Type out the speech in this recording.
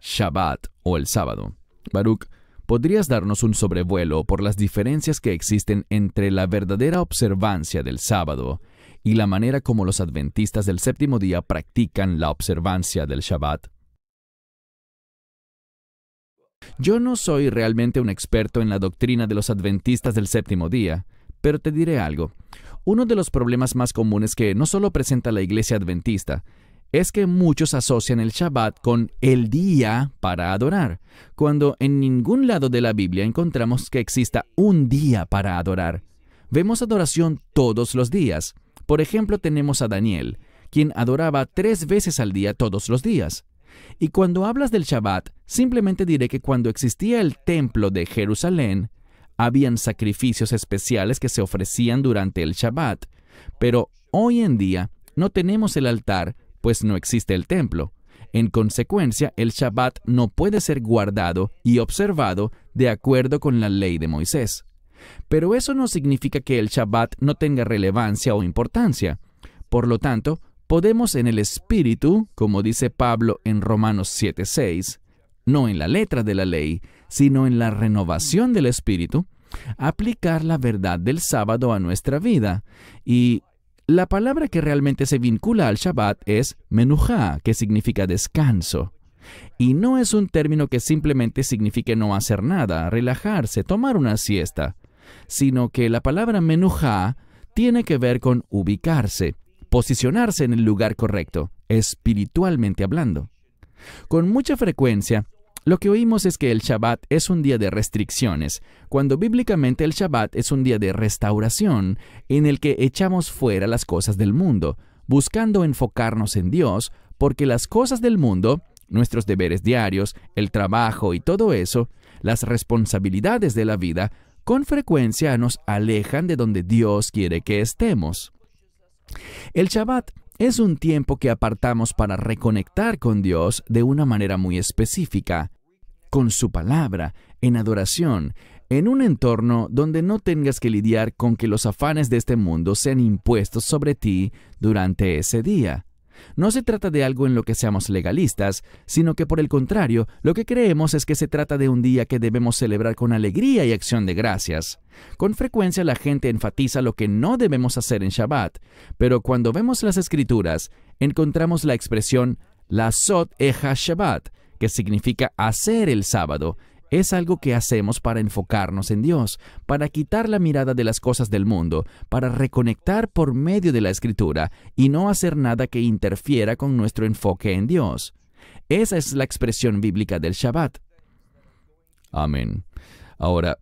Shabbat o el sábado. Baruch, ¿podrías darnos un sobrevuelo por las diferencias que existen entre la verdadera observancia del sábado y la manera como los adventistas del séptimo día practican la observancia del Shabbat? Yo no soy realmente un experto en la doctrina de los adventistas del séptimo día, pero te diré algo. Uno de los problemas más comunes que no solo presenta la iglesia adventista, es que muchos asocian el Shabbat con el día para adorar, cuando en ningún lado de la Biblia encontramos que exista un día para adorar. Vemos adoración todos los días. Por ejemplo, tenemos a Daniel, quien adoraba tres veces al día todos los días. Y cuando hablas del Shabbat, simplemente diré que cuando existía el templo de Jerusalén, habían sacrificios especiales que se ofrecían durante el Shabbat, pero hoy en día no tenemos el altar pues no existe el templo. En consecuencia, el Shabbat no puede ser guardado y observado de acuerdo con la ley de Moisés. Pero eso no significa que el Shabbat no tenga relevancia o importancia. Por lo tanto, podemos en el espíritu, como dice Pablo en Romanos 7:6, no en la letra de la ley, sino en la renovación del espíritu, aplicar la verdad del sábado a nuestra vida y la palabra que realmente se vincula al Shabbat es menuja, que significa descanso. Y no es un término que simplemente signifique no hacer nada, relajarse, tomar una siesta, sino que la palabra menuja tiene que ver con ubicarse, posicionarse en el lugar correcto, espiritualmente hablando. Con mucha frecuencia, lo que oímos es que el Shabbat es un día de restricciones, cuando bíblicamente el Shabbat es un día de restauración, en el que echamos fuera las cosas del mundo, buscando enfocarnos en Dios, porque las cosas del mundo, nuestros deberes diarios, el trabajo y todo eso, las responsabilidades de la vida, con frecuencia nos alejan de donde Dios quiere que estemos. El Shabbat es un tiempo que apartamos para reconectar con Dios de una manera muy específica con su palabra, en adoración, en un entorno donde no tengas que lidiar con que los afanes de este mundo sean impuestos sobre ti durante ese día. No se trata de algo en lo que seamos legalistas, sino que por el contrario, lo que creemos es que se trata de un día que debemos celebrar con alegría y acción de gracias. Con frecuencia la gente enfatiza lo que no debemos hacer en Shabbat, pero cuando vemos las escrituras, encontramos la expresión la sot eja Shabbat, que significa hacer el sábado, es algo que hacemos para enfocarnos en Dios, para quitar la mirada de las cosas del mundo, para reconectar por medio de la escritura y no hacer nada que interfiera con nuestro enfoque en Dios. Esa es la expresión bíblica del Shabbat. Amén. Ahora,